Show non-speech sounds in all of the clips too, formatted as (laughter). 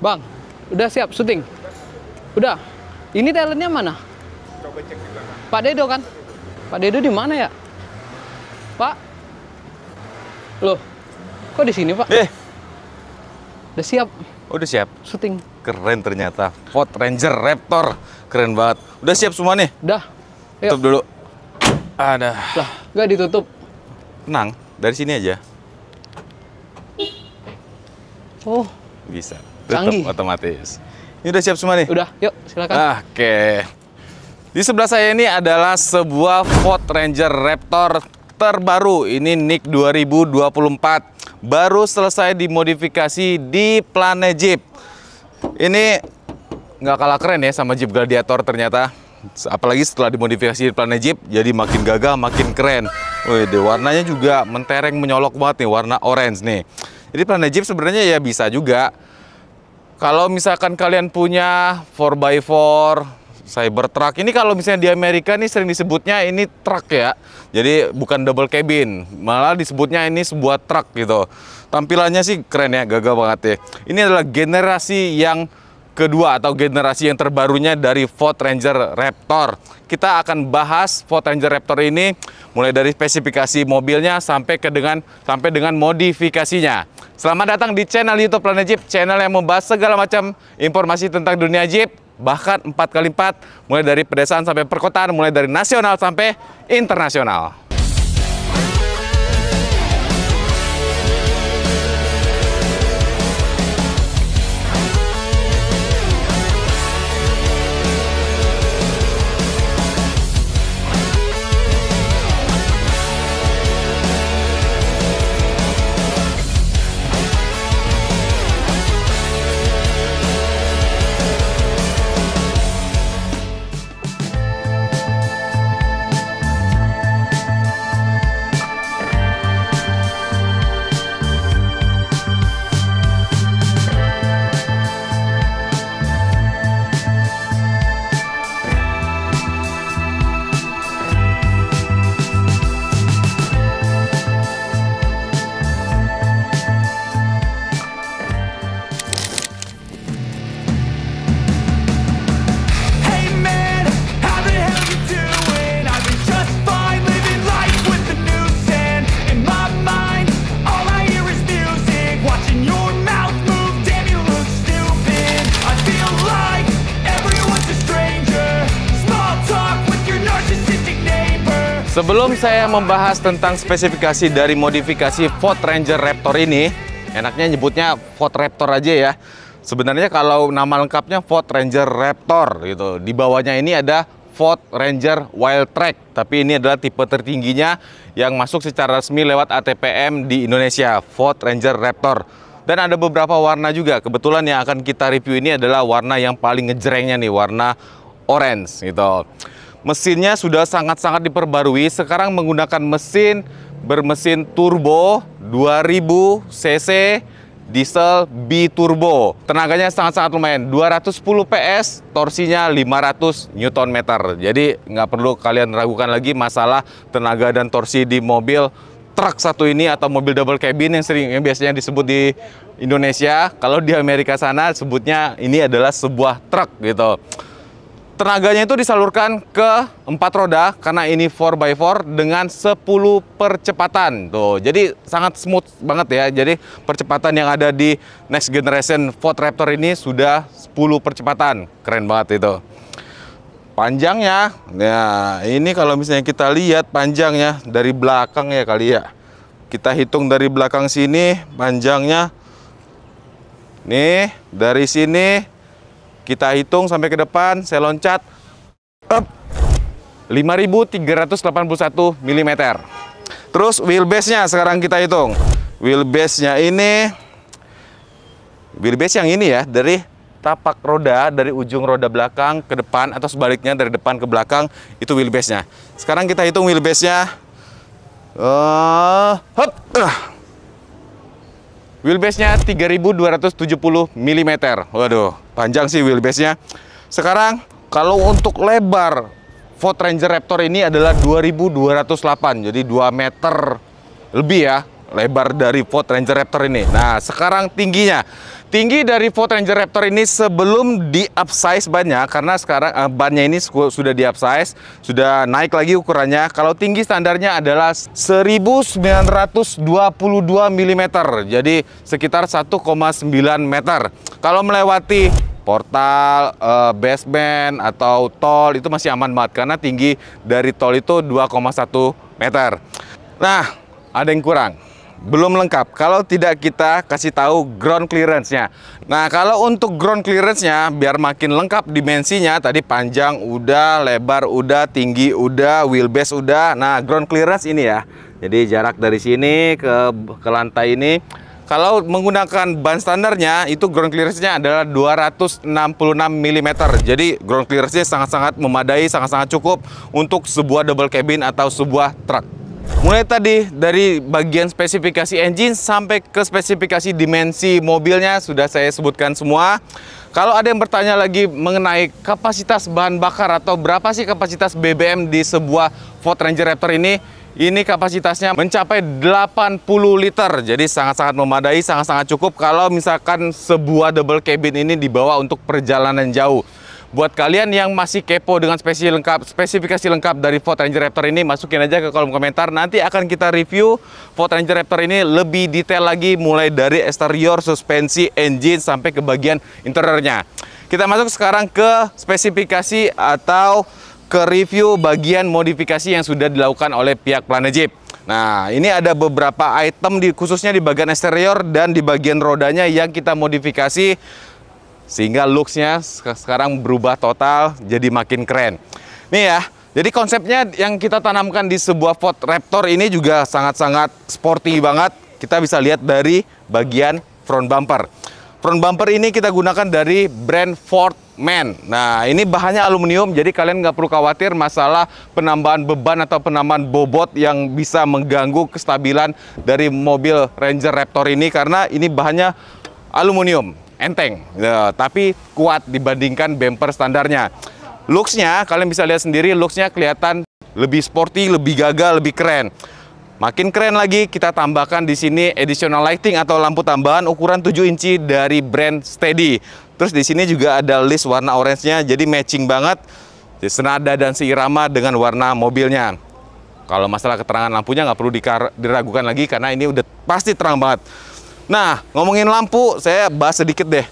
Bang, udah siap syuting? Udah. Ini talentnya mana? Coba cek di belakang. Pak Dedo kan? Pak Dedo di mana ya? Pak? Loh, kok di sini Pak? Eh. Udah siap? Oh, udah siap. Syuting. Keren ternyata. Ford Ranger Raptor. Keren banget. Udah siap semua nih? Udah. Ayo. Tutup dulu. Ada. Lah, nggak ditutup. Tenang, dari sini aja. Oh. Bisa. Canggih. Tetap otomatis. Ini udah siap semua nih? Udah, yuk silakan. Oke. Di sebelah saya ini adalah sebuah Ford Ranger Raptor terbaru. Ini Nick 2024. Baru selesai dimodifikasi di planet Jeep. Ini nggak kalah keren ya sama Jeep Gladiator ternyata. Apalagi setelah dimodifikasi di planet Jeep, jadi makin gagah, makin keren. Wih, deh warnanya juga mentereng menyolok banget nih, warna orange nih. Jadi planet Jeep sebenarnya ya bisa juga kalau misalkan kalian punya 4x4 Cybertruck. Ini kalau misalnya di Amerika nih sering disebutnya ini truck ya. Jadi bukan double cabin, malah disebutnya ini sebuah truck gitu. Tampilannya sih keren ya, gagah banget ya. Ini adalah generasi yang kedua atau generasi yang terbarunya dari Ford Ranger Raptor. Kita akan bahas Ford Ranger Raptor ini mulai dari spesifikasi mobilnya sampai ke dengan sampai dengan modifikasinya. Selamat datang di channel YouTube Planet Jeep, channel yang membahas segala macam informasi tentang dunia Jeep, bahkan 4 kali 4 mulai dari pedesaan sampai perkotaan, mulai dari nasional sampai internasional. saya membahas tentang spesifikasi dari modifikasi Ford Ranger Raptor ini, enaknya nyebutnya Ford Raptor aja ya. Sebenarnya kalau nama lengkapnya Ford Ranger Raptor gitu. Di bawahnya ini ada Ford Ranger Wildtrak. tapi ini adalah tipe tertingginya yang masuk secara resmi lewat ATPM di Indonesia, Ford Ranger Raptor. Dan ada beberapa warna juga. Kebetulan yang akan kita review ini adalah warna yang paling ngejrengnya nih, warna orange gitu mesinnya sudah sangat-sangat diperbarui. Sekarang menggunakan mesin bermesin turbo 2000 cc diesel bi-turbo. Tenaganya sangat-sangat lumayan, 210 PS, torsinya 500 newton meter. Jadi nggak perlu kalian ragukan lagi masalah tenaga dan torsi di mobil truk satu ini atau mobil double cabin yang sering yang biasanya disebut di Indonesia. Kalau di Amerika sana sebutnya ini adalah sebuah truk gitu. Tenaganya itu disalurkan ke empat roda karena ini 4x4 dengan 10 percepatan. Tuh, jadi sangat smooth banget ya. Jadi percepatan yang ada di next generation Ford Raptor ini sudah 10 percepatan. Keren banget itu. Panjangnya, ya ini kalau misalnya kita lihat panjangnya dari belakang ya kali ya. Kita hitung dari belakang sini panjangnya. Nih, dari sini kita hitung sampai ke depan, saya loncat. Up. 5381 mm. Terus wheelbase-nya sekarang kita hitung. Wheelbase-nya ini wheelbase yang ini ya dari tapak roda dari ujung roda belakang ke depan atau sebaliknya dari depan ke belakang itu wheelbase-nya. Sekarang kita hitung wheelbase-nya. Uh, eh, hop. Uh. Wheelbase-nya 3270 mm. Waduh panjang sih wheelbase-nya. Sekarang kalau untuk lebar Ford Ranger Raptor ini adalah 2208. Jadi 2 meter lebih ya lebar dari Ford Ranger Raptor ini. Nah, sekarang tingginya. Tinggi dari Ford Ranger Raptor ini sebelum di upsize banyak karena sekarang eh, bannya ini sudah di upsize, sudah naik lagi ukurannya. Kalau tinggi standarnya adalah 1922 mm. Jadi sekitar 1,9 meter. Kalau melewati portal, uh, basement atau tol itu masih aman banget karena tinggi dari tol itu 2,1 meter. Nah, ada yang kurang. Belum lengkap kalau tidak kita kasih tahu ground clearance-nya. Nah, kalau untuk ground clearance-nya biar makin lengkap dimensinya tadi panjang udah, lebar udah, tinggi udah, wheelbase udah. Nah, ground clearance ini ya. Jadi jarak dari sini ke ke lantai ini kalau menggunakan ban standarnya itu ground clearance-nya adalah 266 mm. Jadi ground clearance-nya sangat-sangat memadai, sangat-sangat cukup untuk sebuah double cabin atau sebuah truk. Mulai tadi dari bagian spesifikasi engine sampai ke spesifikasi dimensi mobilnya sudah saya sebutkan semua. Kalau ada yang bertanya lagi mengenai kapasitas bahan bakar atau berapa sih kapasitas BBM di sebuah Ford Ranger Raptor ini, ini kapasitasnya mencapai 80 liter, jadi sangat-sangat memadai, sangat-sangat cukup kalau misalkan sebuah double cabin ini dibawa untuk perjalanan jauh. Buat kalian yang masih kepo dengan spesi lengkap, spesifikasi lengkap dari Ford Ranger Raptor ini, masukin aja ke kolom komentar. Nanti akan kita review Ford Ranger Raptor ini lebih detail lagi, mulai dari eksterior, suspensi, engine, sampai ke bagian interiornya. Kita masuk sekarang ke spesifikasi atau ke review bagian modifikasi yang sudah dilakukan oleh pihak Planet Jeep. Nah, ini ada beberapa item di khususnya di bagian eksterior dan di bagian rodanya yang kita modifikasi sehingga looksnya sekarang berubah total jadi makin keren. Nih ya, jadi konsepnya yang kita tanamkan di sebuah Ford Raptor ini juga sangat-sangat sporty banget. Kita bisa lihat dari bagian front bumper. Front bumper ini kita gunakan dari brand Ford men. Nah, ini bahannya aluminium, jadi kalian nggak perlu khawatir masalah penambahan beban atau penambahan bobot yang bisa mengganggu kestabilan dari mobil Ranger Raptor ini karena ini bahannya aluminium, enteng, ya, tapi kuat dibandingkan bumper standarnya. Looks-nya, kalian bisa lihat sendiri, looks-nya kelihatan lebih sporty, lebih gagal, lebih keren. Makin keren lagi, kita tambahkan di sini additional lighting atau lampu tambahan ukuran 7 inci dari brand Steady. Terus di sini juga ada list warna orange-nya, jadi matching banget senada dan seirama dengan warna mobilnya. Kalau masalah keterangan lampunya nggak perlu diragukan lagi karena ini udah pasti terang banget. Nah, ngomongin lampu, saya bahas sedikit deh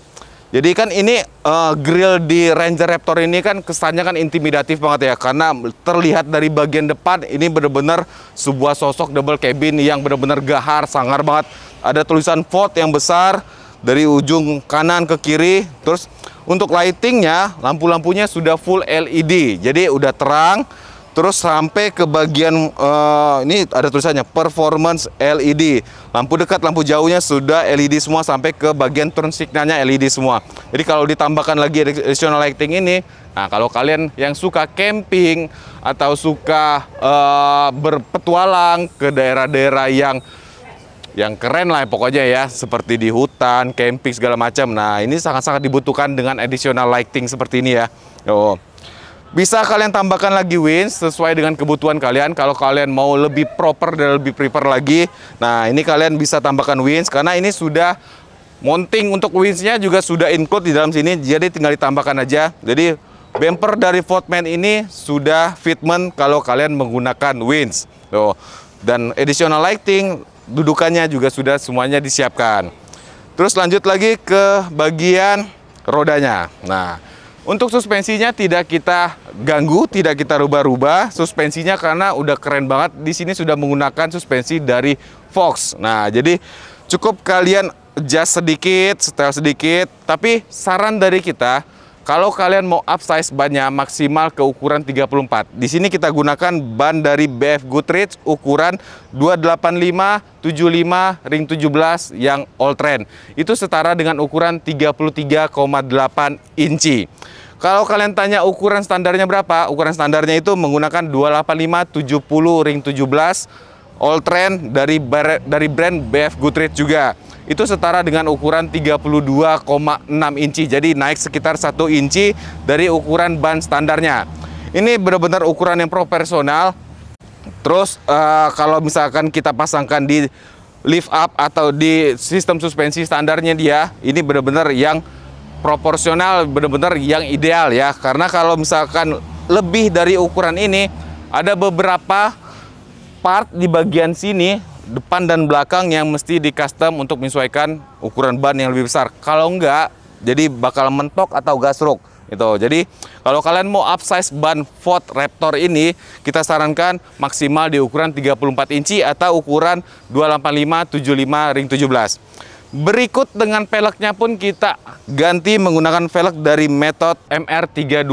jadi kan ini uh, grill di Ranger Raptor ini kan kesannya kan intimidatif banget ya karena terlihat dari bagian depan ini benar-benar sebuah sosok double cabin yang benar-benar gahar, sangar banget. Ada tulisan Ford yang besar dari ujung kanan ke kiri. Terus untuk lightingnya, lampu-lampunya sudah full LED. Jadi udah terang terus sampai ke bagian uh, ini ada tulisannya performance LED lampu dekat lampu jauhnya sudah LED semua sampai ke bagian turn signalnya LED semua jadi kalau ditambahkan lagi additional lighting ini nah kalau kalian yang suka camping atau suka uh, berpetualang ke daerah-daerah yang yang keren lah pokoknya ya seperti di hutan camping segala macam nah ini sangat-sangat dibutuhkan dengan additional lighting seperti ini ya oh bisa kalian tambahkan lagi wins sesuai dengan kebutuhan kalian. Kalau kalian mau lebih proper dan lebih prefer lagi, nah ini kalian bisa tambahkan wins karena ini sudah mounting untuk winsnya juga sudah include di dalam sini. Jadi tinggal ditambahkan aja. Jadi bumper dari Fortman ini sudah fitment kalau kalian menggunakan wins Tuh. Dan additional lighting, dudukannya juga sudah semuanya disiapkan. Terus lanjut lagi ke bagian rodanya. Nah, untuk suspensinya tidak kita ganggu, tidak kita rubah-rubah suspensinya karena udah keren banget. Di sini sudah menggunakan suspensi dari Fox. Nah, jadi cukup kalian adjust sedikit, setel sedikit. Tapi saran dari kita, kalau kalian mau upsize bannya maksimal ke ukuran 34. Di sini kita gunakan ban dari BF Goodrich ukuran 285 75 ring 17 yang all trend. Itu setara dengan ukuran 33,8 inci. Kalau kalian tanya ukuran standarnya berapa, ukuran standarnya itu menggunakan 285 70 ring 17 all trend dari dari brand BF Goodrich juga. Itu setara dengan ukuran 32,6 inci. Jadi naik sekitar 1 inci dari ukuran ban standarnya. Ini benar-benar ukuran yang profesional. Terus uh, kalau misalkan kita pasangkan di lift up atau di sistem suspensi standarnya dia, ini benar-benar yang proporsional benar-benar yang ideal ya karena kalau misalkan lebih dari ukuran ini ada beberapa part di bagian sini depan dan belakang yang mesti di custom untuk menyesuaikan ukuran ban yang lebih besar kalau enggak jadi bakal mentok atau gasruk itu jadi kalau kalian mau upsize ban Ford Raptor ini kita sarankan maksimal di ukuran 34 inci atau ukuran 285 75 ring 17 Berikut dengan peleknya pun kita ganti menggunakan velg dari metode MR321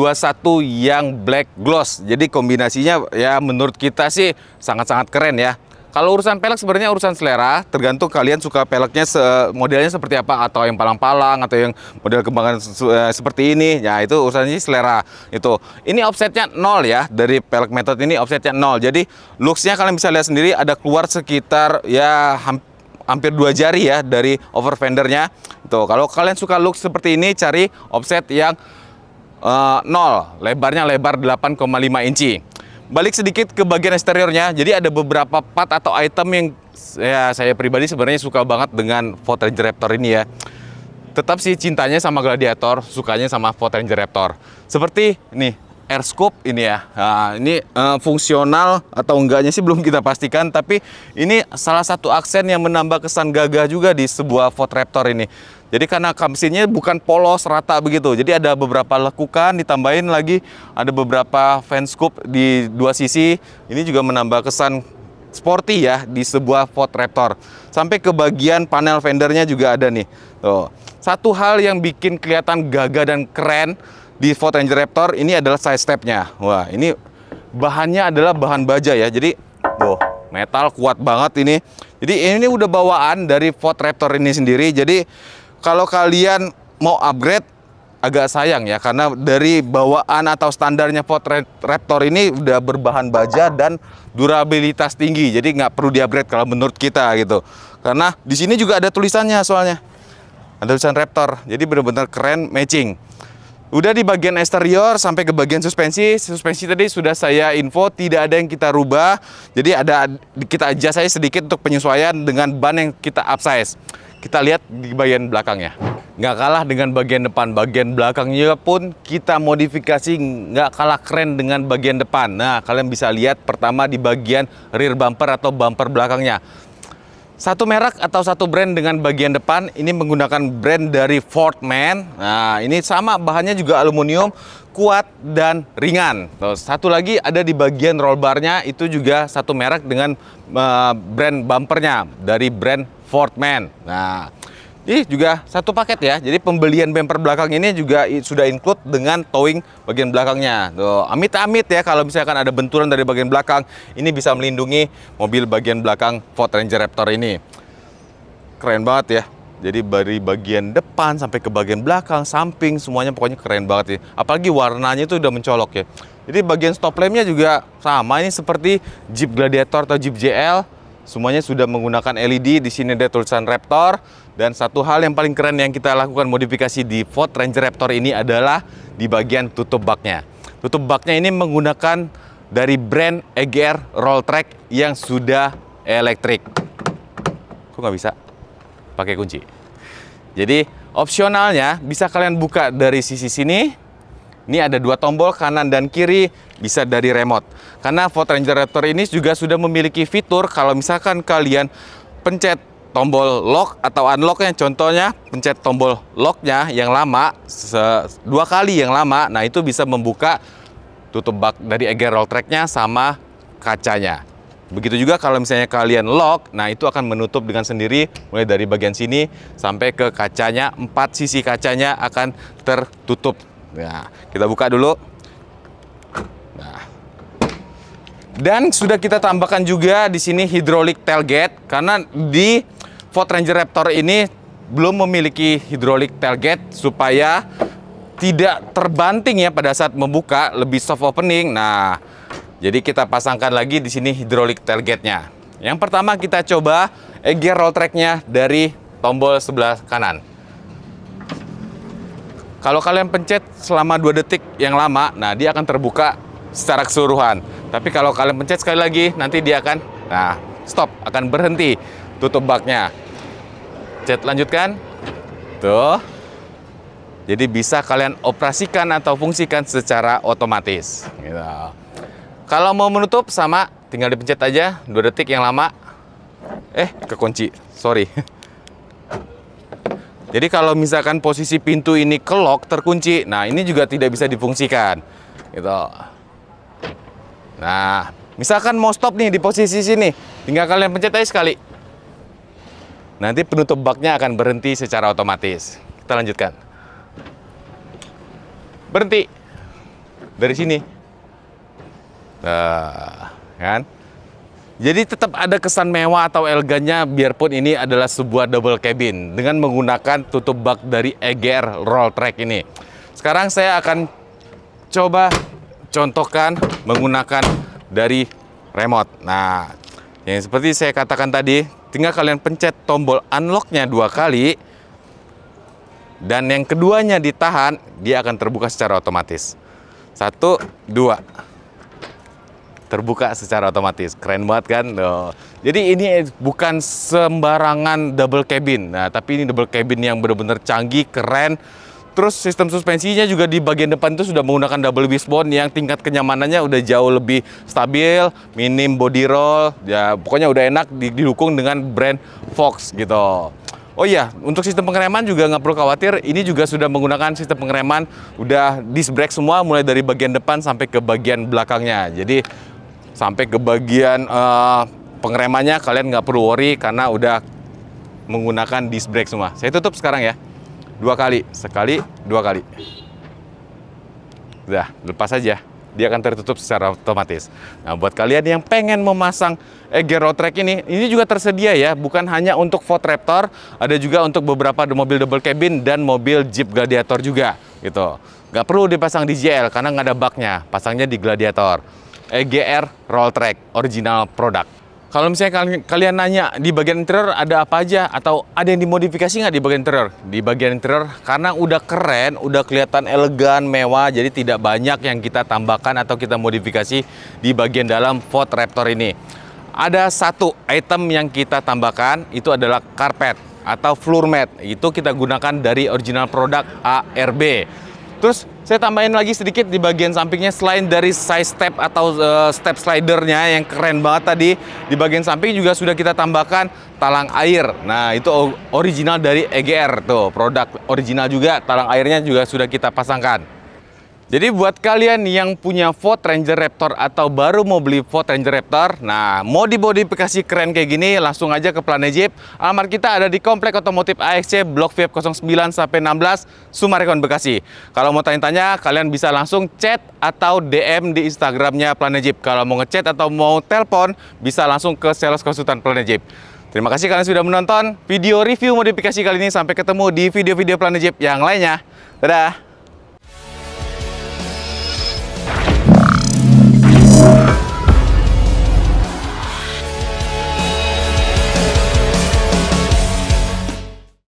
yang black gloss. Jadi kombinasinya ya menurut kita sih sangat-sangat keren ya. Kalau urusan pelek sebenarnya urusan selera, tergantung kalian suka peleknya se modelnya seperti apa atau yang palang-palang atau yang model kembangan se eh, seperti ini. Ya itu urusannya selera itu. Ini offsetnya nol ya dari pelek metode ini offsetnya nol. Jadi looksnya kalian bisa lihat sendiri ada keluar sekitar ya hampir hampir dua jari ya dari over fendernya. Tuh, kalau kalian suka look seperti ini, cari offset yang uh, nol lebarnya lebar 8,5 inci. Balik sedikit ke bagian eksteriornya, jadi ada beberapa part atau item yang ya, saya pribadi sebenarnya suka banget dengan Ford Ranger Raptor ini ya. Tetap sih cintanya sama Gladiator, sukanya sama Ford Ranger Raptor. Seperti nih, Air scope ini ya. Nah, ini uh, fungsional atau enggaknya sih belum kita pastikan, tapi ini salah satu aksen yang menambah kesan gagah juga di sebuah Ford Raptor ini. Jadi karena kamsinnya bukan polos rata begitu, jadi ada beberapa lekukan ditambahin lagi ada beberapa fan scoop di dua sisi. Ini juga menambah kesan sporty ya di sebuah Ford Raptor. Sampai ke bagian panel fendernya juga ada nih. Tuh. Satu hal yang bikin kelihatan gagah dan keren di Ford Ranger Raptor ini adalah side stepnya. Wah, ini bahannya adalah bahan baja ya. Jadi, wow, metal kuat banget ini. Jadi ini udah bawaan dari Ford Raptor ini sendiri. Jadi kalau kalian mau upgrade agak sayang ya karena dari bawaan atau standarnya Ford Raptor ini udah berbahan baja dan durabilitas tinggi jadi nggak perlu diupgrade kalau menurut kita gitu karena di sini juga ada tulisannya soalnya ada tulisan Raptor jadi benar-benar keren matching Udah di bagian eksterior sampai ke bagian suspensi. Suspensi tadi sudah saya info tidak ada yang kita rubah. Jadi ada kita aja saya sedikit untuk penyesuaian dengan ban yang kita upsize. Kita lihat di bagian belakangnya. Nggak kalah dengan bagian depan. Bagian belakangnya pun kita modifikasi nggak kalah keren dengan bagian depan. Nah, kalian bisa lihat pertama di bagian rear bumper atau bumper belakangnya satu merek atau satu brand dengan bagian depan ini menggunakan brand dari Ford Man. Nah, ini sama bahannya juga aluminium, kuat dan ringan. Terus satu lagi ada di bagian roll barnya itu juga satu merek dengan uh, brand bumpernya dari brand Ford Man. Nah, Ih juga satu paket ya. Jadi pembelian bumper belakang ini juga sudah include dengan towing bagian belakangnya. amit-amit ya kalau misalkan ada benturan dari bagian belakang, ini bisa melindungi mobil bagian belakang Ford Ranger Raptor ini. Keren banget ya. Jadi dari bagian depan sampai ke bagian belakang, samping semuanya pokoknya keren banget sih. Apalagi warnanya itu udah mencolok ya. Jadi bagian stop lampnya juga sama ini seperti Jeep Gladiator atau Jeep JL Semuanya sudah menggunakan LED, di sini ada tulisan Raptor. Dan satu hal yang paling keren yang kita lakukan modifikasi di Ford Ranger Raptor ini adalah di bagian tutup baknya. Tutup baknya ini menggunakan dari brand EGR Roll Track yang sudah elektrik. Kok nggak bisa? Pakai kunci. Jadi opsionalnya bisa kalian buka dari sisi sini ini ada dua tombol kanan dan kiri bisa dari remote. Karena Ford Ranger Raptor ini juga sudah memiliki fitur kalau misalkan kalian pencet tombol lock atau unlocknya contohnya pencet tombol locknya yang lama dua kali yang lama nah itu bisa membuka tutup bak dari eger roll tracknya sama kacanya begitu juga kalau misalnya kalian lock nah itu akan menutup dengan sendiri mulai dari bagian sini sampai ke kacanya empat sisi kacanya akan tertutup Nah, kita buka dulu. Nah. Dan sudah kita tambahkan juga di sini hidrolik tailgate karena di Ford Ranger Raptor ini belum memiliki hidrolik tailgate supaya tidak terbanting ya pada saat membuka, lebih soft opening. Nah, jadi kita pasangkan lagi di sini hidrolik tailgate-nya. Yang pertama kita coba gear roll track-nya dari tombol sebelah kanan. Kalau kalian pencet selama 2 detik yang lama, nah dia akan terbuka secara keseluruhan. Tapi kalau kalian pencet sekali lagi, nanti dia akan nah stop, akan berhenti tutup baknya. Cet lanjutkan. Tuh. Jadi bisa kalian operasikan atau fungsikan secara otomatis. Gitu. Kalau mau menutup sama tinggal dipencet aja 2 detik yang lama. Eh, kekunci. Sorry. (laughs) Jadi kalau misalkan posisi pintu ini kelok, terkunci, nah ini juga tidak bisa difungsikan. Gitu. Nah, misalkan mau stop nih di posisi sini, tinggal kalian pencet aja sekali. Nanti penutup baknya akan berhenti secara otomatis. Kita lanjutkan. Berhenti. Dari sini. Nah, kan? Jadi tetap ada kesan mewah atau elegannya biarpun ini adalah sebuah double cabin dengan menggunakan tutup bak dari EGR Roll Track ini. Sekarang saya akan coba contohkan menggunakan dari remote. Nah, yang seperti saya katakan tadi, tinggal kalian pencet tombol unlocknya dua kali dan yang keduanya ditahan, dia akan terbuka secara otomatis. Satu, dua terbuka secara otomatis. Keren banget kan? Oh. Jadi ini bukan sembarangan double cabin. Nah, tapi ini double cabin yang benar-benar canggih, keren. Terus sistem suspensinya juga di bagian depan itu sudah menggunakan double wishbone yang tingkat kenyamanannya udah jauh lebih stabil, minim body roll, ya pokoknya udah enak didukung dengan brand Fox gitu. Oh iya, untuk sistem pengereman juga nggak perlu khawatir. Ini juga sudah menggunakan sistem pengereman udah disc brake semua mulai dari bagian depan sampai ke bagian belakangnya. Jadi sampai ke bagian uh, pengeremannya kalian nggak perlu worry karena udah menggunakan disc brake semua. Saya tutup sekarang ya. Dua kali, sekali, dua kali. Udah, lepas aja. Dia akan tertutup secara otomatis. Nah, buat kalian yang pengen memasang road Track ini, ini juga tersedia ya, bukan hanya untuk Ford Raptor, ada juga untuk beberapa mobil double cabin dan mobil Jeep Gladiator juga gitu. Nggak perlu dipasang di JL karena nggak ada baknya, pasangnya di Gladiator. EGR Roll Track original product. Kalau misalnya kalian, kalian nanya di bagian interior ada apa aja atau ada yang dimodifikasi nggak di bagian interior? Di bagian interior karena udah keren, udah kelihatan elegan, mewah, jadi tidak banyak yang kita tambahkan atau kita modifikasi di bagian dalam Ford Raptor ini. Ada satu item yang kita tambahkan itu adalah karpet atau floor mat. Itu kita gunakan dari original produk ARB. Terus saya tambahin lagi sedikit di bagian sampingnya selain dari side step atau uh, step slidernya yang keren banget tadi, di bagian samping juga sudah kita tambahkan talang air. Nah, itu original dari EGR tuh, produk original juga, talang airnya juga sudah kita pasangkan. Jadi buat kalian yang punya Ford Ranger Raptor atau baru mau beli Ford Ranger Raptor, nah mau dimodifikasi keren kayak gini langsung aja ke Planet Jeep. Alamat kita ada di Komplek Otomotif AXC Blok vf 09 sampai 16 Sumarekon Bekasi. Kalau mau tanya-tanya kalian bisa langsung chat atau DM di Instagramnya Planet Jeep. Kalau mau ngechat atau mau telepon bisa langsung ke sales konsultan Planet Jeep. Terima kasih kalian sudah menonton video review modifikasi kali ini. Sampai ketemu di video-video Planet Jeep yang lainnya. Dadah!